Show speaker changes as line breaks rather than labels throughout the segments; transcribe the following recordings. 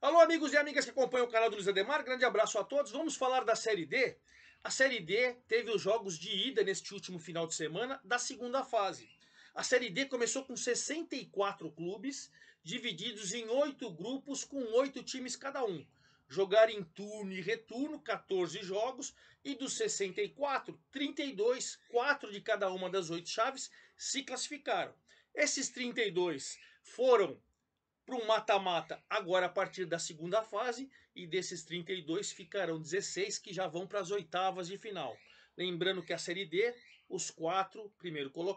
Alô, amigos e amigas que acompanham o canal do Luiz Ademar, grande abraço a todos. Vamos falar da Série D. A Série D teve os jogos de ida neste último final de semana da segunda fase. A Série D começou com 64 clubes, divididos em oito grupos, com oito times cada um. Jogaram em turno e retorno 14 jogos, e dos 64, 32, 4 de cada uma das oito chaves se classificaram. Esses 32 foram para um mata-mata agora a partir da segunda fase e desses 32 ficarão 16 que já vão para as oitavas de final. Lembrando que a Série D, os quatro primeiro colo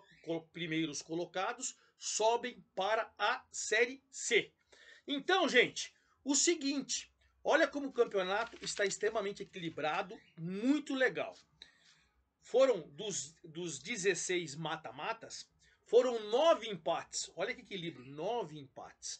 primeiros colocados sobem para a Série C. Então, gente, o seguinte, olha como o campeonato está extremamente equilibrado, muito legal. Foram dos, dos 16 mata-matas, foram nove empates. Olha que equilíbrio, nove empates.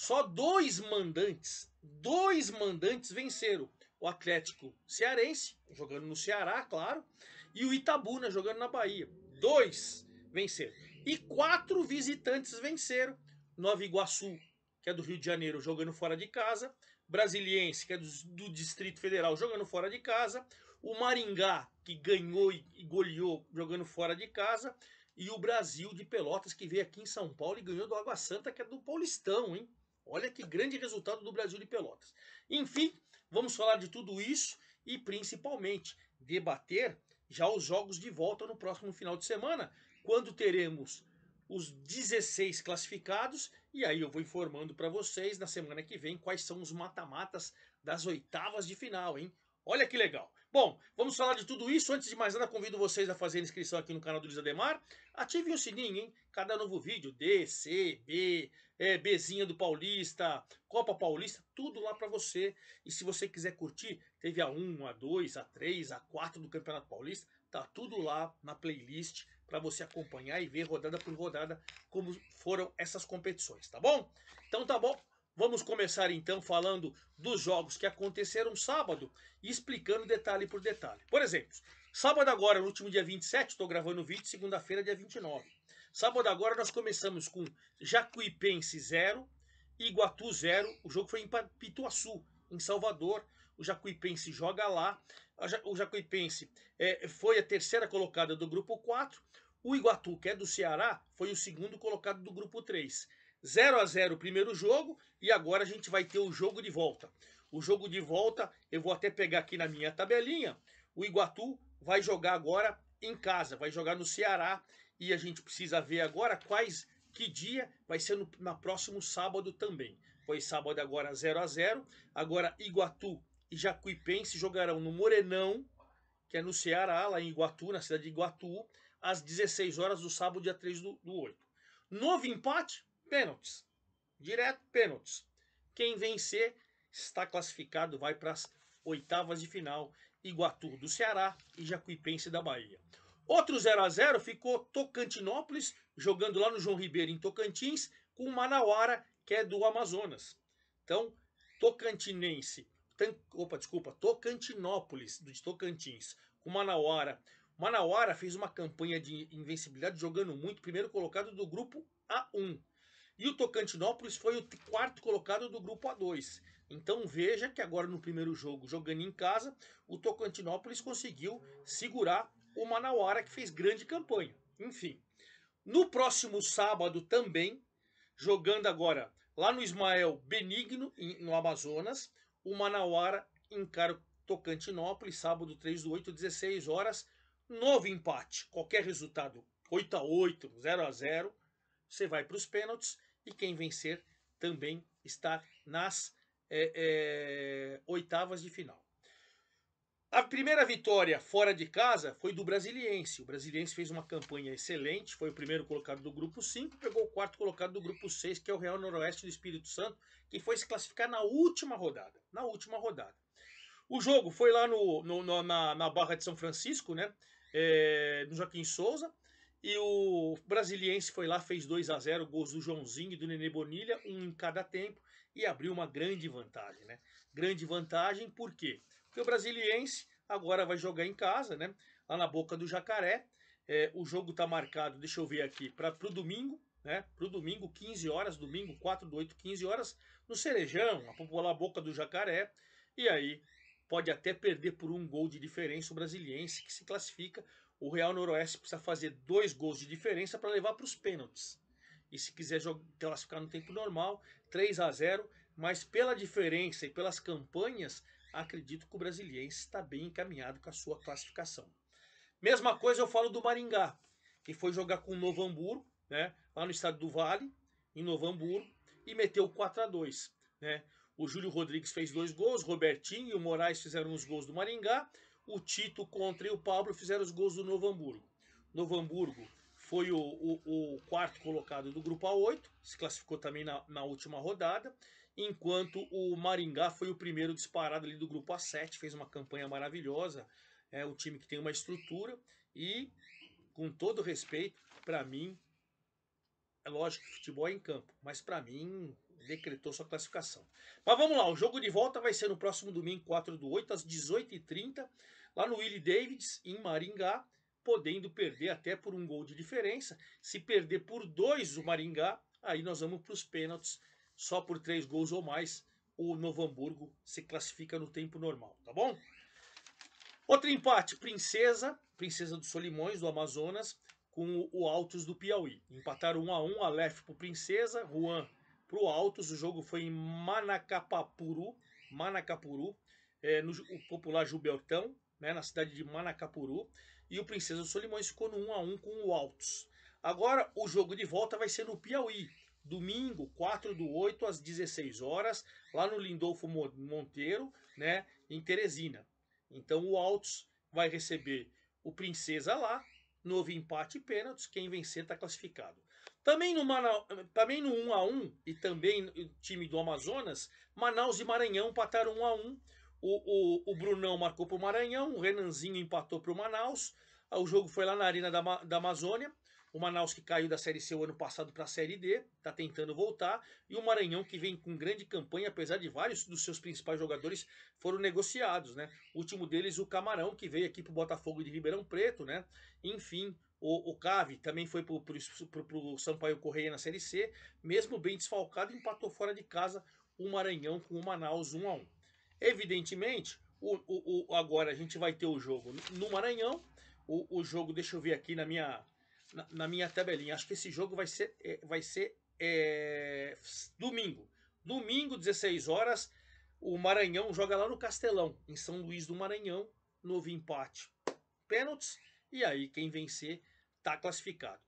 Só dois mandantes, dois mandantes venceram. O Atlético Cearense, jogando no Ceará, claro, e o Itabuna, né, jogando na Bahia. Dois venceram. E quatro visitantes venceram. Nova Iguaçu, que é do Rio de Janeiro, jogando fora de casa. Brasiliense, que é do, do Distrito Federal, jogando fora de casa. O Maringá, que ganhou e goleou jogando fora de casa e o Brasil de Pelotas que veio aqui em São Paulo e ganhou do Água Santa, que é do Paulistão, hein? Olha que grande resultado do Brasil de Pelotas. Enfim, vamos falar de tudo isso e principalmente debater já os jogos de volta no próximo final de semana, quando teremos os 16 classificados e aí eu vou informando para vocês na semana que vem quais são os mata-matas das oitavas de final, hein? Olha que legal. Bom, vamos falar de tudo isso. Antes de mais nada, convido vocês a fazerem inscrição aqui no canal do Luiz Ademar. Ativem o sininho, hein? Cada novo vídeo, D, C, B, é, Bzinha do Paulista, Copa Paulista, tudo lá para você. E se você quiser curtir, teve a 1, a 2, a 3, a 4 do Campeonato Paulista, tá tudo lá na playlist para você acompanhar e ver rodada por rodada como foram essas competições, tá bom? Então tá bom. Vamos começar então falando dos jogos que aconteceram sábado e explicando detalhe por detalhe. Por exemplo, sábado agora, no último dia 27, estou gravando o vídeo, segunda-feira, dia 29. Sábado agora nós começamos com Jacuipense 0, Iguatu 0, o jogo foi em Pituaçu, em Salvador. O Jacuipense joga lá. O Jacuipense é, foi a terceira colocada do grupo 4. O Iguatu, que é do Ceará, foi o segundo colocado do grupo 3. 0 a 0 o primeiro jogo e agora a gente vai ter o jogo de volta. O jogo de volta, eu vou até pegar aqui na minha tabelinha. O Iguatu vai jogar agora em casa, vai jogar no Ceará e a gente precisa ver agora quais que dia vai ser no na próximo sábado também. Foi sábado agora 0 a 0. Agora Iguatu e Jacuipense jogarão no Morenão, que é no Ceará, lá em Iguatu, na cidade de Iguatu, às 16 horas do sábado, dia 3 do, do 8. Novo empate, pênaltis. Direto, pênaltis. Quem vencer está classificado, vai para as oitavas de final. Iguatu do Ceará e Jacuipense da Bahia. Outro 0 a 0 ficou Tocantinópolis, jogando lá no João Ribeiro, em Tocantins, com o Manauara, que é do Amazonas. Então, Tocantinense, tan, opa, desculpa, Tocantinópolis, de Tocantins, com o Manauara. Manauara fez uma campanha de invencibilidade jogando muito, primeiro colocado do grupo A1. E o Tocantinópolis foi o quarto colocado do grupo A2. Então veja que agora no primeiro jogo, jogando em casa, o Tocantinópolis conseguiu segurar o Manauara, que fez grande campanha. Enfim, no próximo sábado também, jogando agora lá no Ismael Benigno, no Amazonas, o Manauara encara o Tocantinópolis, sábado 3 do 8, 16 horas, novo empate. Qualquer resultado, 8 a 8, 0 a 0, você vai para os pênaltis e quem vencer também está nas é, é, oitavas de final. A primeira vitória fora de casa foi do Brasiliense. O Brasiliense fez uma campanha excelente, foi o primeiro colocado do grupo 5, pegou o quarto colocado do grupo 6, que é o Real Noroeste do Espírito Santo, que foi se classificar na última rodada. Na última rodada. O jogo foi lá no, no, no na, na Barra de São Francisco, né? É, eh, no Joaquim Souza. E o Brasiliense foi lá, fez 2 a 0 gols do Joãozinho e do Nenê Bonilha, um em cada tempo, e abriu uma grande vantagem, né? Grande vantagem, por quê? Porque o Brasiliense agora vai jogar em casa, né? Lá na boca do Jacaré. É, o jogo tá marcado, deixa eu ver aqui, para o domingo, né? pro domingo, 15 horas, domingo 4 do 8, 15 horas, no Cerejão, a popular boca do Jacaré. E aí pode até perder por um gol de diferença o Brasiliense, que se classifica o Real Noroeste precisa fazer dois gols de diferença para levar para os pênaltis. E se quiser classificar no tempo normal, 3 a 0 mas pela diferença e pelas campanhas, acredito que o brasiliense está bem encaminhado com a sua classificação. Mesma coisa eu falo do Maringá, que foi jogar com o Novo Hamburgo, né, lá no estado do Vale, em Novo Hamburgo, e meteu 4 a 2 né? O Júlio Rodrigues fez dois gols, Robertinho e o Moraes fizeram os gols do Maringá, o Tito contra e o Pablo fizeram os gols do Novo Hamburgo. Novo Hamburgo foi o, o, o quarto colocado do grupo A8, se classificou também na, na, última rodada, enquanto o Maringá foi o primeiro disparado ali do grupo A7, fez uma campanha maravilhosa, é um time que tem uma estrutura e, com todo respeito, para mim, é lógico que futebol é em campo, mas para mim decretou sua classificação. Mas vamos lá, o jogo de volta vai ser no próximo domingo, 4 do 8, às 18h30, lá no Willie Davids, em Maringá, podendo perder até por um gol de diferença. Se perder por dois o Maringá, aí nós vamos para os pênaltis, só por três gols ou mais, o Novo Hamburgo se classifica no tempo normal, tá bom? Outro empate, Princesa, Princesa dos Solimões, do Amazonas, com o Altos do Piauí. Empataram 1 a 1 Aleph para Princesa, Juan para o Altos. O jogo foi em Manacapuru, Manacapuru é, no popular Jubertão, né, na cidade de Manacapuru. E o Princesa dos Solimões ficou no 1 a 1 com o Altos. Agora o jogo de volta vai ser no Piauí, domingo, 4 do 8 às 16 horas, lá no Lindolfo Monteiro, né, em Teresina. Então o Altos vai receber o Princesa lá, novo empate e pênaltis, quem vencer está classificado. Também no, Mana... também no 1 a 1 e também no time do Amazonas, Manaus e Maranhão empataram 1 a 1 o, o, o Brunão marcou para o Maranhão, o Renanzinho empatou para o Manaus. O jogo foi lá na Arena da, da Amazônia. O Manaus que caiu da Série C o ano passado para a Série D, está tentando voltar. E o Maranhão que vem com grande campanha, apesar de vários dos seus principais jogadores foram negociados, né? O último deles, o Camarão, que veio aqui para o Botafogo de Ribeirão Preto, né? Enfim, o, o Cave também foi para o Sampaio Correia na Série C, mesmo bem desfalcado, empatou fora de casa o Maranhão com o Manaus 1 a 1 Evidentemente, o, o, o, agora a gente vai ter o jogo no Maranhão. O, o jogo, deixa eu ver aqui na minha, na, na, minha tabelinha. Acho que esse jogo vai ser, é, vai ser é, domingo. Domingo, 16 horas, o Maranhão joga lá no Castelão, em São Luís do Maranhão. Novo empate. Pênaltis. E aí, quem vencer está classificado.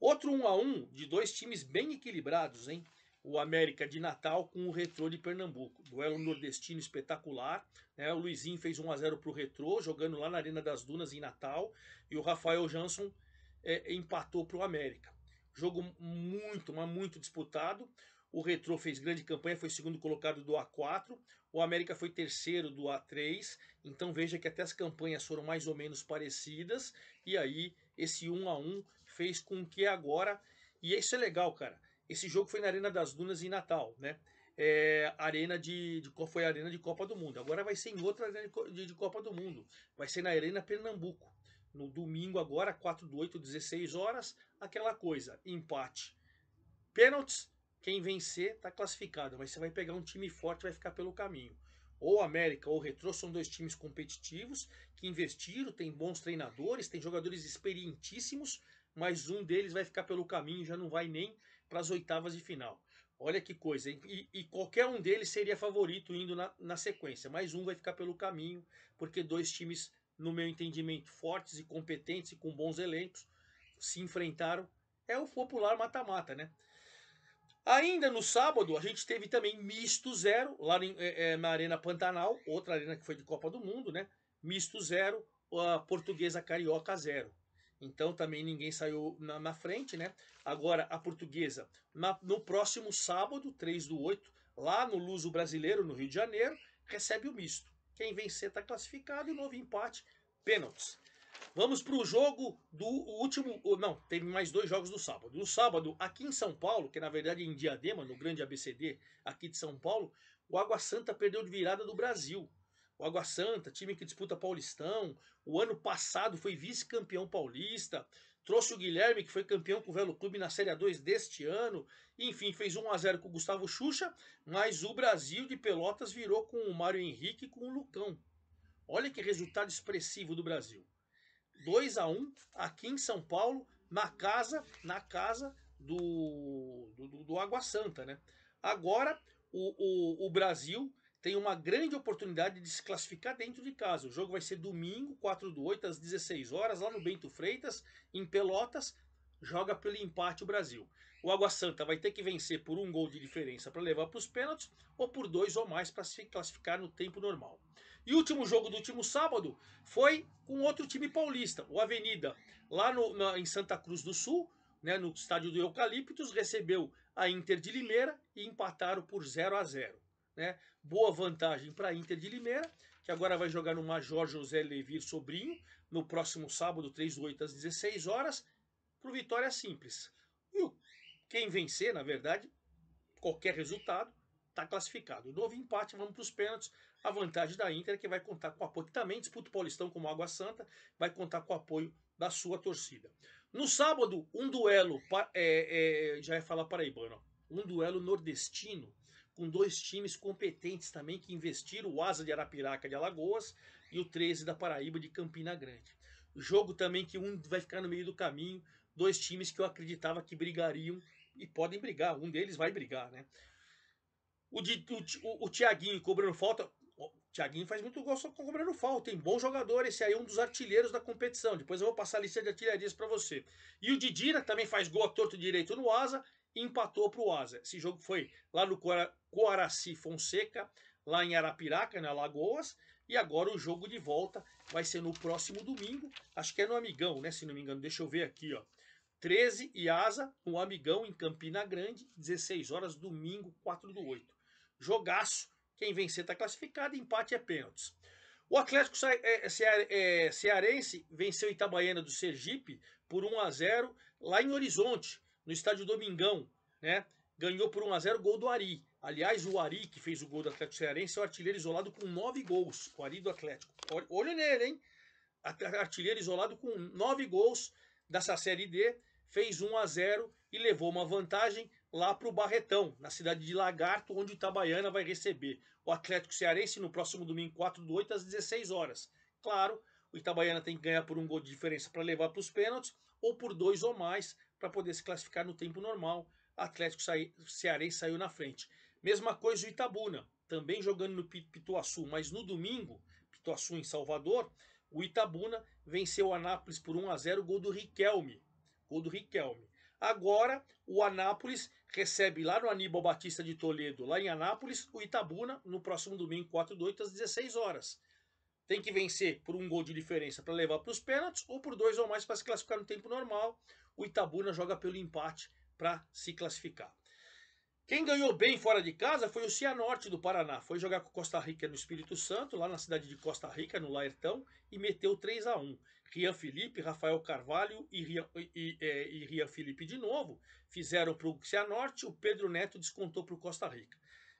Outro 1 a 1 de dois times bem equilibrados, hein? O América de Natal com o Retrô de Pernambuco. Duelo nordestino espetacular. Né? O Luizinho fez 1 a 0 para o Retrô, jogando lá na Arena das Dunas em Natal. E o Rafael Jansson é, eh, empatou para o América. Jogo muito, mas muito disputado. O Retro fez grande campanha, foi segundo colocado do A4, o América foi terceiro do A3. Então veja que até as campanhas foram mais ou menos parecidas. E aí esse 1 a 1 fez com que agora e isso é legal, cara. Esse jogo foi na Arena das Dunas em Natal, né? É, arena de, de, foi a arena de Copa do Mundo. Agora vai ser em outra arena de, de Copa do Mundo. Vai ser na Arena Pernambuco. No domingo agora, 4 do 8, 16 horas, aquela coisa, empate. Pênaltis, quem vencer está classificado, mas você vai pegar um time forte vai ficar pelo caminho. Ou América ou Retro são dois times competitivos que investiram, tem bons treinadores, tem jogadores experientíssimos, mas um deles vai ficar pelo caminho, já não vai nem para as oitavas de final. Olha que coisa, hein? E, e qualquer um deles seria favorito indo na, na sequência, mas um vai ficar pelo caminho, porque dois times, no meu entendimento, fortes e competentes e com bons elencos se enfrentaram. É o popular mata-mata, né? Ainda no sábado, a gente teve também misto zero, lá em, é, é, na Arena Pantanal, outra arena que foi de Copa do Mundo, né? Misto zero, a portuguesa carioca zero. Então também ninguém saiu na, na frente, né? Agora, a portuguesa, na, no próximo sábado, 3 do 8, lá no Luso Brasileiro, no Rio de Janeiro, recebe o misto. Quem vencer está classificado e novo empate, pênaltis. Vamos para o jogo do último. Não, tem mais dois jogos do sábado. No sábado, aqui em São Paulo, que é, na verdade é em Diadema, no grande ABCD aqui de São Paulo, o Água Santa perdeu de virada do Brasil. O Água Santa, time que disputa Paulistão, o ano passado foi vice-campeão paulista, trouxe o Guilherme, que foi campeão com o Velo Clube na Série A2 deste ano, enfim, fez 1 a 0 com o Gustavo Xuxa, mas o Brasil de Pelotas virou com o Mário Henrique e com o Lucão. Olha que resultado expressivo do Brasil. 2 a 1 aqui em São Paulo, na casa, na casa do, do, do Água Santa, né? Agora o, o, o Brasil tem uma grande oportunidade de se classificar dentro de casa. O jogo vai ser domingo, 4 do 8, às 16 horas, lá no Bento Freitas, em Pelotas. Joga pelo empate o Brasil. O Água Santa vai ter que vencer por um gol de diferença para levar para os pênaltis ou por dois ou mais para se classificar no tempo normal. E o último jogo do último sábado foi com outro time paulista, o Avenida, lá no, na, em Santa Cruz do Sul, né, no estádio do Eucaliptos, recebeu a Inter de Limeira e empataram por 0 a 0 né? Boa vantagem para a Inter de Limeira, que agora vai jogar no Major José Levir Sobrinho, no próximo sábado, 3 do 8 às 16 horas, para o Vitória Simples. E quem vencer, na verdade, qualquer resultado, está classificado. Novo empate, vamos para os pênaltis. A vantagem da Inter é que vai contar com o apoio, que também disputa o Paulistão como Água Santa, vai contar com o apoio da sua torcida. No sábado, um duelo, é, é, já ia falar paraibano, um duelo nordestino, com dois times competentes também que investiram, o Asa de Arapiraca de Alagoas e o 13 da Paraíba de Campina Grande. Jogo também que um vai ficar no meio do caminho, dois times que eu acreditava que brigariam e podem brigar, um deles vai brigar, né? O, o, o, o Tiaguinho cobrando falta, Tiaguinho faz muito gol só cobrando falta, tem bom jogador, esse aí é um dos artilheiros da competição. Depois eu vou passar a lista de artilharias para você. E o Didira também faz gol a torto direito no Asa e empatou para o Asa. Esse jogo foi lá no Coaraci Fonseca, lá em Arapiraca, na né, Lagoas. E agora o jogo de volta vai ser no próximo domingo, acho que é no Amigão, né? Se não me engano, deixa eu ver aqui, ó. 13 e Asa, no Amigão, em Campina Grande, 16 horas, domingo, 4 do 8. Jogaço quem vencer está classificado, empate é pênaltis. O Atlético é, é, é, Cearense venceu Itabaiana do Sergipe por 1 a 0 lá em Horizonte, no estádio Domingão, né? Ganhou por 1 a 0 gol do Ari. Aliás, o Ari que fez o gol do Atlético Cearense é o artilheiro isolado com 9 gols, o Ari do Atlético. Olho nele, hein? Artilheiro isolado com 9 gols dessa série D, fez 1 a 0 e levou uma vantagem lá para o Barretão, na cidade de Lagarto, onde o Itabaiana vai receber o Atlético Cearense no próximo domingo, 4 de 8, às 16 horas. Claro, o Itabaiana tem que ganhar por um gol de diferença para levar para os pênaltis, ou por dois ou mais para poder se classificar no tempo normal. O Atlético Cearense saiu na frente. Mesma coisa o Itabuna, também jogando no Pituaçu, mas no domingo, Pituaçu em Salvador, o Itabuna venceu o Anápolis por 1 a 0 gol do Riquelme. Gol do Riquelme. Agora, o Anápolis recebe lá no Aníbal Batista de Toledo, lá em Anápolis, o Itabuna, no próximo domingo, 4 do 8, às 16 horas. Tem que vencer por um gol de diferença para levar para os pênaltis ou por dois ou mais para se classificar no tempo normal. O Itabuna joga pelo empate para se classificar. Quem ganhou bem fora de casa foi o Cianorte do Paraná. Foi jogar com Costa Rica no Espírito Santo, lá na cidade de Costa Rica, no Laertão, e meteu 3 a 1 Rian Felipe, Rafael Carvalho e Rian, e, e é, Rian Felipe de novo fizeram para o Cianorte, o Pedro Neto descontou para o Costa Rica.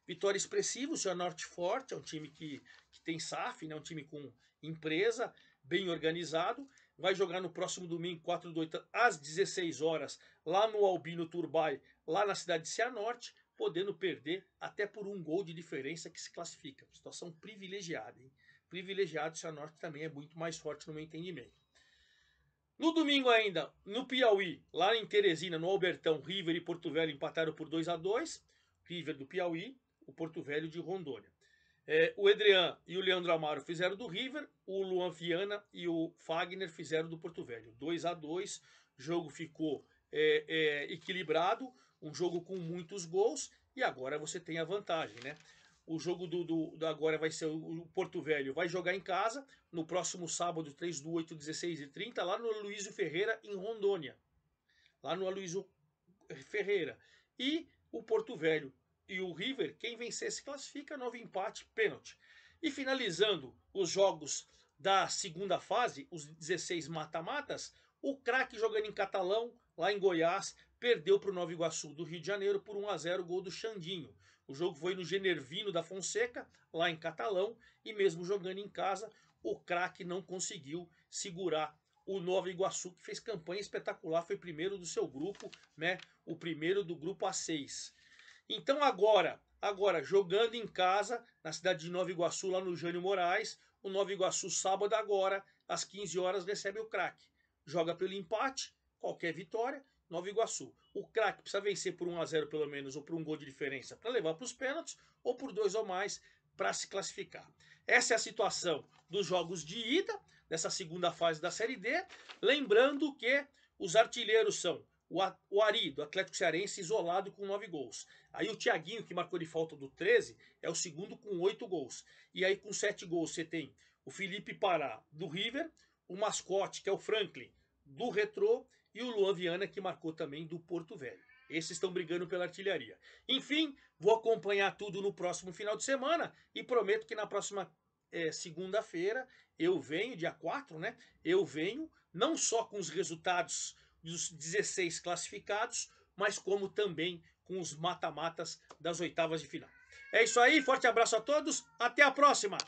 Vitória expressiva, o Cianorte forte, é um time que, que tem SAF, né, um time com empresa, bem organizado. Vai jogar no próximo domingo, 4 de 8, às 16 horas, lá no Albino Turbai, lá na cidade de Cianorte, podendo perder até por um gol de diferença que se classifica. Situação privilegiada, hein? privilegiado, a norte também é muito mais forte no meu entendimento. No domingo ainda, no Piauí, lá em Teresina, no Albertão, River e Porto Velho empataram por 2 a 2 River do Piauí, o Porto Velho de Rondônia. É, o Edrian e o Leandro Amaro fizeram do River, o Luan Viana e o Fagner fizeram do Porto Velho. 2 a 2 jogo ficou é, é, equilibrado, um jogo com muitos gols, e agora você tem a vantagem, né? O jogo do, do, do agora vai ser o, Porto Velho. Vai jogar em casa no próximo sábado, 3 do 8, 16 e 30, lá no Aloysio Ferreira, em Rondônia. Lá no Aloysio Ferreira. E o Porto Velho e o River, quem vencer se classifica, novo empate, pênalti. E finalizando os jogos da segunda fase, os 16 mata-matas, o craque jogando em catalão, lá em Goiás, perdeu para o Nova Iguaçu do Rio de Janeiro por 1 a 0 gol do Xandinho. O jogo foi no Genervino da Fonseca, lá em Catalão, e mesmo jogando em casa, o craque não conseguiu segurar o Nova Iguaçu, que fez campanha espetacular, foi primeiro do seu grupo, né? O primeiro do grupo A6. Então agora, agora jogando em casa, na cidade de Nova Iguaçu, lá no Jânio Moraes, o Nova Iguaçu sábado agora, às 15 horas recebe o craque. Joga pelo empate, qualquer vitória, Nova Iguaçu. O craque precisa vencer por 1 a 0 pelo menos ou por um gol de diferença para levar para os pênaltis ou por dois ou mais para se classificar. Essa é a situação dos jogos de ida dessa segunda fase da Série D, lembrando que os artilheiros são o Ari, do Atlético Cearense, isolado com 9 gols. Aí o Thiaguinho, que marcou de falta do 13, é o segundo com 8 gols. E aí com 7 gols você tem o Felipe Pará, do River, o Mascote, que é o Franklin, do Retrô, e o Luan Viana, que marcou também do Porto Velho. Esses estão brigando pela artilharia. Enfim, vou acompanhar tudo no próximo final de semana e prometo que na próxima é, segunda-feira eu venho, dia 4, né? Eu venho não só com os resultados dos 16 classificados, mas como também com os mata-matas das oitavas de final. É isso aí, forte abraço a todos, até a próxima!